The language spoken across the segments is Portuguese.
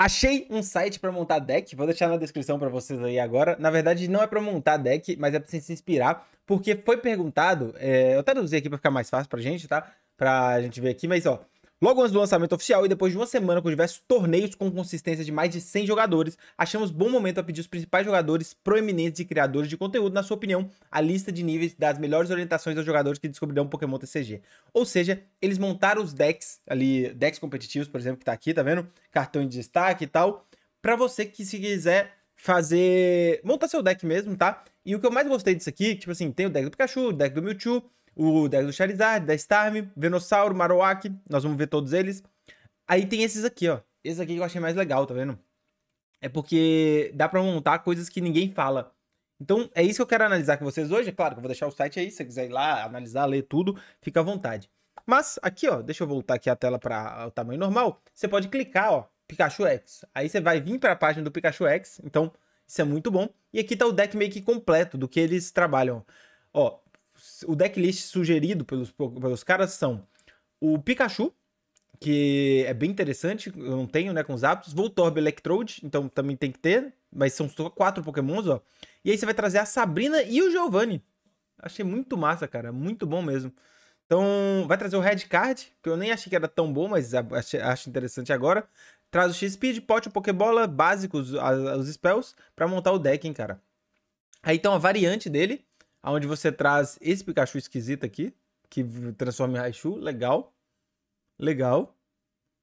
Achei um site para montar deck, vou deixar na descrição para vocês aí agora. Na verdade, não é para montar deck, mas é para se inspirar, porque foi perguntado, é, eu até traduzi aqui para ficar mais fácil pra gente, tá? Pra gente ver aqui, mas ó, Logo antes do lançamento oficial e depois de uma semana com diversos torneios com consistência de mais de 100 jogadores, achamos bom momento a pedir os principais jogadores proeminentes e criadores de conteúdo, na sua opinião, a lista de níveis das melhores orientações aos jogadores que descobrirão Pokémon TCG. Ou seja, eles montaram os decks, ali, decks competitivos, por exemplo, que tá aqui, tá vendo? Cartão de destaque e tal, para você que se quiser fazer. montar seu deck mesmo, tá? E o que eu mais gostei disso aqui, tipo assim, tem o deck do Pikachu, o deck do Mewtwo, o deck do Charizard, da Starmie, Venossauro, Marowak, nós vamos ver todos eles. Aí tem esses aqui, ó. Esse aqui que eu achei mais legal, tá vendo? É porque dá pra montar coisas que ninguém fala. Então, é isso que eu quero analisar com vocês hoje. É claro que eu vou deixar o site aí, se você quiser ir lá, analisar, ler tudo, fica à vontade. Mas aqui, ó, deixa eu voltar aqui a tela para o tamanho normal. Você pode clicar, ó, Pikachu X. Aí você vai vir para a página do Pikachu X. Então, isso é muito bom. E aqui tá o deck meio que completo do que eles trabalham. Ó, o decklist sugerido pelos, pelos caras são o Pikachu, que é bem interessante, eu não tenho, né, com os aptos. Voltorb Electrode, então também tem que ter, mas são só quatro pokémons, ó. E aí você vai trazer a Sabrina e o Giovanni. Achei muito massa, cara, muito bom mesmo. Então, vai trazer o Red Card, que eu nem achei que era tão bom, mas acho interessante agora. Traz o X-Speed, pote, Pokébola, básicos, os spells, para montar o deck, hein, cara. Aí tem uma variante dele, onde você traz esse Pikachu esquisito aqui, que transforma em Raichu, legal. Legal.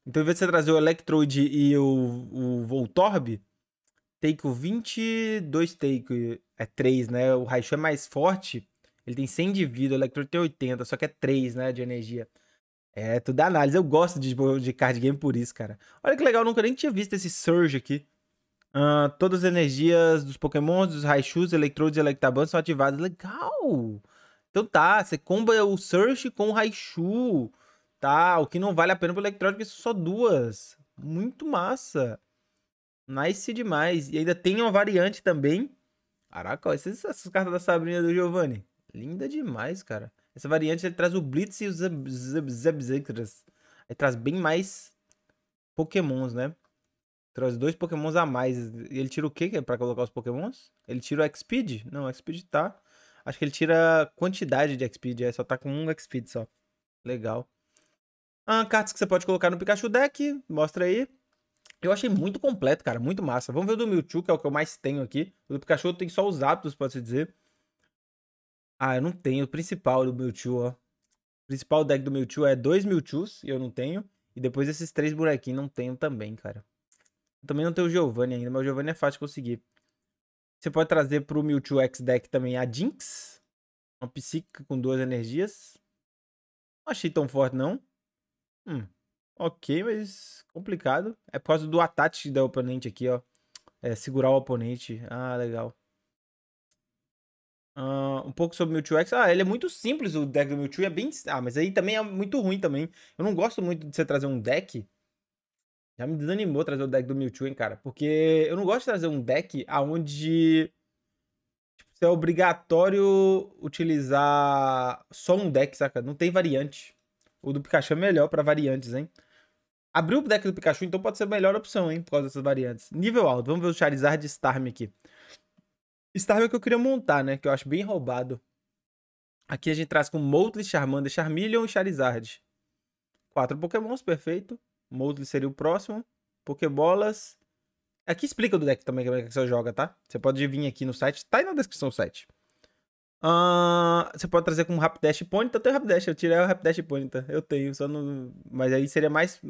Então, ao invés de você trazer o Electrode e o, o Voltorb, take o 22 take, é 3, né? O Raichu é mais forte, ele tem 100 de vida, o Electrode tem 80, só que é 3, né, de energia. É, tudo análise. Eu gosto de, de card game por isso, cara. Olha que legal, eu nunca nem tinha visto esse Surge aqui. Uh, todas as energias dos pokémons dos Raichus, Electrodes e Electabuzz são ativadas. Legal! Então tá, você comba o Search com o Raichu. Tá, o que não vale a pena pro Electrode, porque são só duas. Muito massa. Nice demais. E ainda tem uma variante também. Caraca, essas, essas cartas da Sabrina do Giovanni. Linda demais, cara. Essa variante ele traz o Blitz e os Zebzextras. Ele traz bem mais Pokémons, né? Traz dois pokémons a mais. e Ele tira o quê que é pra colocar os pokémons? Ele tira o X-Speed? Não, o X-Speed tá... Acho que ele tira quantidade de X-Speed, é, só tá com um X-Speed só. Legal. Ah, cartas que você pode colocar no Pikachu Deck, mostra aí. Eu achei muito completo, cara, muito massa. Vamos ver o do Mewtwo, que é o que eu mais tenho aqui. O do Pikachu tem só os hábitos, pode-se dizer. Ah, eu não tenho o principal do Mewtwo, ó. O principal deck do Mewtwo é dois Mewtwo's, e eu não tenho. E depois esses três bonequinhos não tenho também, cara. Também não tem o Giovanni ainda, mas o Giovanni é fácil de conseguir. Você pode trazer pro Mewtwo X deck também a Jinx. Uma psíquica com duas energias. Não achei tão forte, não. Hum, ok, mas complicado. É por causa do ataque da oponente aqui, ó. É, segurar o oponente. Ah, legal. Uh, um pouco sobre o Mewtwo X. Ah, ele é muito simples o deck do Mewtwo. É bem... Ah, mas aí também é muito ruim também. Eu não gosto muito de você trazer um deck já me desanimou trazer o deck do Mewtwo, hein, cara? Porque eu não gosto de trazer um deck aonde tipo, é obrigatório utilizar só um deck, saca? Não tem variante. O do Pikachu é melhor para variantes, hein? Abriu o deck do Pikachu, então pode ser a melhor opção, hein? Por causa dessas variantes. Nível alto. Vamos ver o Charizard Starm aqui. É o que eu queria montar, né? Que eu acho bem roubado. Aqui a gente traz com Moltres, Charmander, Charmeleon e Charizard. Quatro pokémons, perfeito. Moldly seria o próximo. Pokébolas. Aqui é explica do deck também como é que você joga, tá? Você pode vir aqui no site. Tá aí na descrição do site. Uh, você pode trazer com Rapidash e Ponyta. Então eu tenho Rapidash, eu tirei o Rapidash e Ponyta. Tá? Eu tenho, só não... Mas aí seria mais...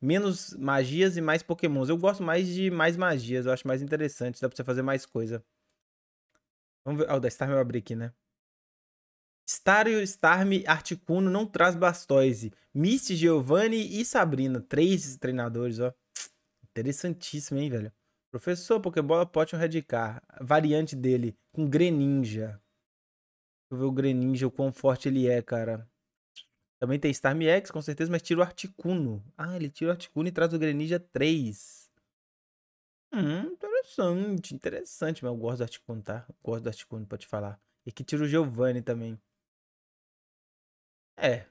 Menos magias e mais pokémons. Eu gosto mais de mais magias. Eu acho mais interessante. Dá pra você fazer mais coisa. Vamos ver... Ah, o da Star vai abrir aqui, né? Stario, Starmie, Articuno não traz Bastoise, Misty, Giovanni e Sabrina. Três treinadores, ó. Interessantíssimo, hein, velho? Professor, Pokébola Potion Radicar. Variante dele, com Greninja. Deixa eu ver o Greninja, o quão forte ele é, cara. Também tem Starmie X, com certeza, mas tira o Articuno. Ah, ele tira o Articuno e traz o Greninja 3. Hum, interessante, interessante. Mas eu gosto do Articuno, tá? Eu gosto do Articuno, pode te falar. E que tira o Giovanni também. É.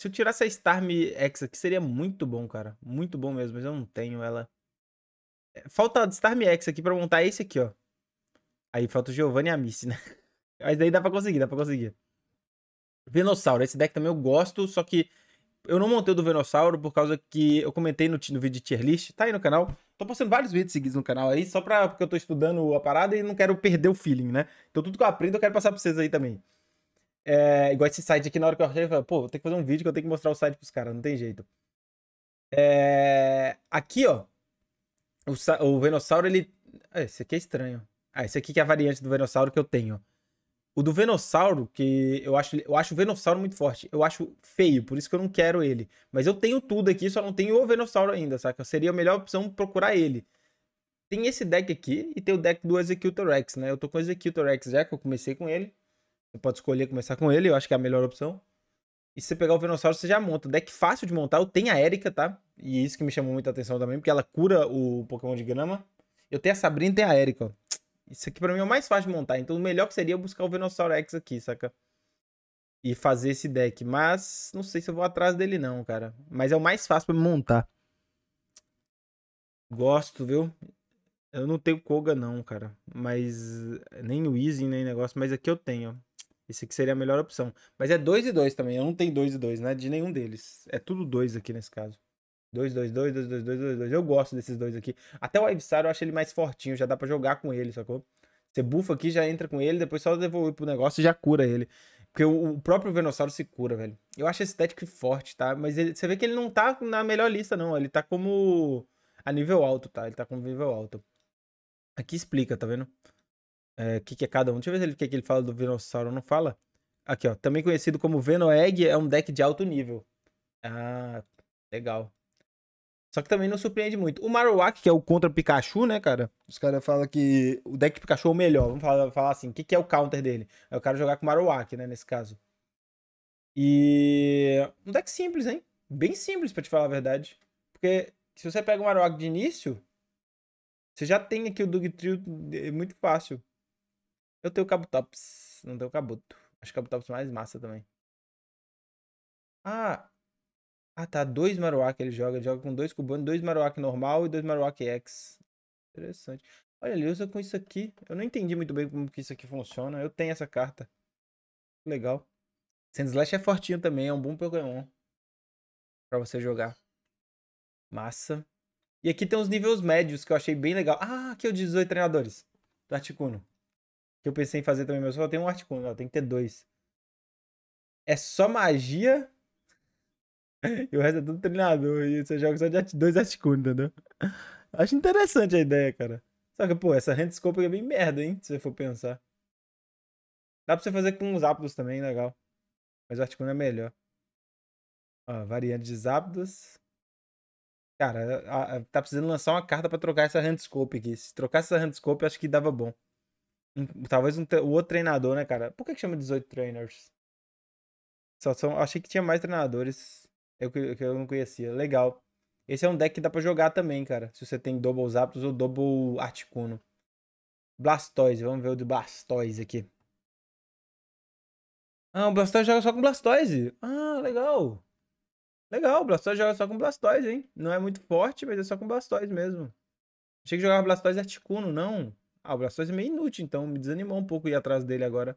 Se eu tirasse a Starm X aqui, seria muito bom, cara. Muito bom mesmo, mas eu não tenho ela. É, falta a Starm X aqui pra montar esse aqui, ó. Aí falta o Giovanni e a Missy, né? Mas daí dá pra conseguir, dá pra conseguir. Venossauro. Esse deck também eu gosto, só que eu não montei o do Venossauro por causa que eu comentei no, no vídeo de tier list. Tá aí no canal. Tô postando vários vídeos seguidos no canal aí, só pra, porque eu tô estudando a parada e não quero perder o feeling, né? Então tudo que eu aprendo eu quero passar pra vocês aí também. É, igual esse site aqui, na hora que eu achei, eu falei, pô, vou ter que fazer um vídeo que eu tenho que mostrar o site pros caras, não tem jeito. É, aqui, ó, o, o Venossauro, ele... Ah, esse aqui é estranho. Ah, esse aqui que é a variante do Venossauro que eu tenho. O do Venossauro, que eu acho, eu acho o Venossauro muito forte. Eu acho feio, por isso que eu não quero ele. Mas eu tenho tudo aqui, só não tenho o Venossauro ainda, saca? Seria a melhor opção procurar ele. Tem esse deck aqui e tem o deck do Executor X, né? Eu tô com o Executor X já, que eu comecei com ele. Você pode escolher começar com ele, eu acho que é a melhor opção. E se você pegar o Venossauro, você já monta. Deck fácil de montar. Eu tenho a Erika, tá? E é isso que me chamou muita atenção também, porque ela cura o Pokémon de grama. Eu tenho a Sabrina e tenho a Erika. Isso aqui pra mim é o mais fácil de montar. Então o melhor que seria eu buscar o Venossauro X aqui, saca? E fazer esse deck. Mas não sei se eu vou atrás dele não, cara. Mas é o mais fácil pra me montar. Gosto, viu? Eu não tenho Koga não, cara. Mas nem o Easy, nem negócio. Mas aqui eu tenho, ó. Esse aqui seria a melhor opção. Mas é 2 e 2 também. Eu não tenho 2 e 2, né? De nenhum deles. É tudo 2 aqui nesse caso. 2, 2, 2, 2, 2, 2, 2, 2. Eu gosto desses dois aqui. Até o Ivisar eu acho ele mais fortinho. Já dá pra jogar com ele, sacou? Você bufa aqui, já entra com ele, depois só devolve pro negócio e já cura ele. Porque o, próprio Venossauro se cura, velho. Eu acho esse tético forte, tá? Mas ele, você vê que ele não tá na melhor lista, não. Ele tá como. a nível alto, tá? Ele tá com nível alto. Aqui explica, tá vendo? é, que, que é cada um. Deixa eu ver o que, que ele fala do Venossauro, não fala. Aqui, ó. Também conhecido como Venoegg, é um deck de alto nível. Ah, legal. Só que também não surpreende muito. O Marowak, que é o contra Pikachu, né, cara? Os caras falam que o deck Pikachu é o melhor. Vamos falar, falar assim, o que, que é o counter dele? É o cara jogar com o Marowak, né, nesse caso. E... Um deck simples, hein? Bem simples, pra te falar a verdade. Porque se você pega o Marowak de início, você já tem aqui o Dugtrio, Trio é muito fácil. Eu tenho Cabotops, Não tenho Cabuto. Acho que Cabotops mais massa também. Ah. Ah tá, dois Marowak ele joga. Ele joga com dois cubanos, dois Marowak normal e dois Marowak X. Interessante. Olha, ele usa com isso aqui. Eu não entendi muito bem como que isso aqui funciona. Eu tenho essa carta. Legal. Sand Slash é fortinho também, é um bom Pokémon. Pra você jogar. Massa. E aqui tem os níveis médios que eu achei bem legal. Ah, aqui é o 18 treinadores. Do Articuno. Que eu pensei em fazer também, mas só tem um Articuno. tem que ter dois. É só magia. e o resto é tudo treinador. E você joga só de art... dois Articuno, entendeu? Acho interessante a ideia, cara. Só que, pô, essa Handscope é bem merda, hein? Se você for pensar. Dá pra você fazer com os Zapdos também, legal. Mas o Articuno é melhor. Ó, variante de Zapdos. Cara, a, a, tá precisando lançar uma carta pra trocar essa Handscope aqui. Se trocar essa Handscope, acho que dava bom. Um, talvez um, o outro treinador, né, cara? Por que, que chama 18 trainers? Só são, achei que tinha mais treinadores eu, que eu não conhecia. Legal. Esse é um deck que dá pra jogar também, cara. Se você tem Double Zapdos ou Double Articuno. Blastoise, vamos ver o de Blastoise aqui. Ah, o Blastoise joga só com Blastoise. Ah, legal. Legal, o Blastoise joga só com Blastoise, hein? Não é muito forte, mas é só com Blastoise mesmo. Achei que jogava Blastoise Articuno, não. Ah, o Blastoise é meio inútil, então me desanimou um pouco ir atrás dele agora.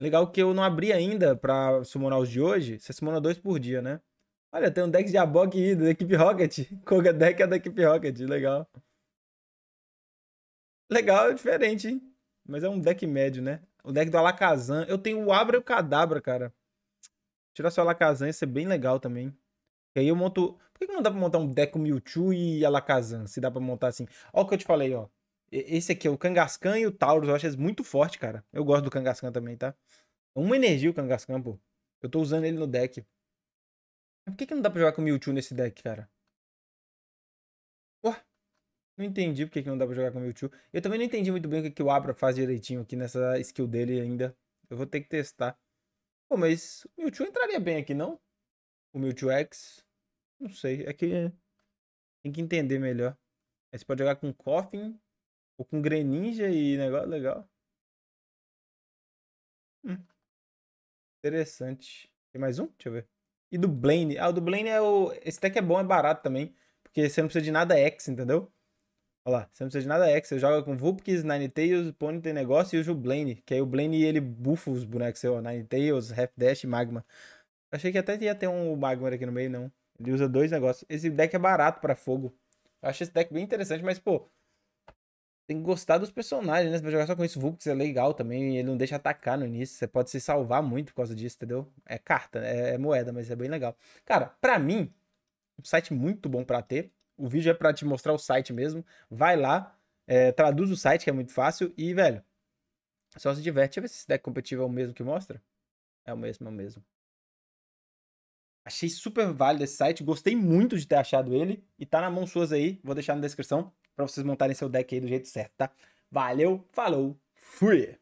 Legal que eu não abri ainda pra summonar os de hoje. Você summona dois por dia, né? Olha, tem um deck de Abok aí da equipe Rocket. Koga deck é da equipe Rocket, legal. Legal, é diferente, hein? Mas é um deck médio, né? O deck do Alakazam. Eu tenho o Abra e o Cadabra, cara. Tirar seu Alakazam, isso é bem legal também. E aí eu monto... Por que não dá pra montar um deck com Mewtwo e Alakazam? Se dá pra montar assim. Ó o que eu te falei, ó. Esse aqui é o Kangaskhan e o Taurus. Eu acho eles muito forte, cara. Eu gosto do Kangaskhan também, tá? Uma energia o Kangaskhan, pô. Eu tô usando ele no deck. por que, que não dá pra jogar com Mewtwo nesse deck, cara? Ué, não entendi por que, que não dá pra jogar com Mewtwo. Eu também não entendi muito bem o que, que o Abra faz direitinho aqui nessa skill dele ainda. Eu vou ter que testar. Pô, mas o Mewtwo entraria bem aqui, não? O Mewtwo X. Não sei, é que tem que entender melhor. Aí você pode jogar com Coffin ou com Greninja e negócio legal. Hum. Interessante. Tem mais um? Deixa eu ver. E do Blaine. Ah, o do Blaine é o. Esse deck é bom, é barato também. Porque você não precisa de nada X, entendeu? Olha lá, você não precisa de nada X. Você joga com Vulpix, Ninetales, tem Negócio e usa o Blaine. Que aí o Blaine ele bufa os bonecos, seu Ninetales, Half Dash e Magma. Achei que até ia ter um Magma aqui no meio, não. Ele usa dois negócios. Esse deck é barato para fogo. Eu acho esse deck bem interessante, mas, pô. Tem que gostar dos personagens, né? Você vai jogar só com isso. Vulpix é legal também. Ele não deixa atacar no início. Você pode se salvar muito por causa disso, entendeu? É carta, é, é moeda, mas é bem legal. Cara, pra mim, um site muito bom para ter. O vídeo é para te mostrar o site mesmo. Vai lá, é, traduz o site, que é muito fácil. E, velho, só se diverte. Deixa eu ver se esse deck competitivo é o mesmo que mostra. É o mesmo, é o mesmo. Achei super válido esse site, gostei muito de ter achado ele e tá na mão suas aí, vou deixar na descrição para vocês montarem seu deck aí do jeito certo, tá? Valeu, falou, fui!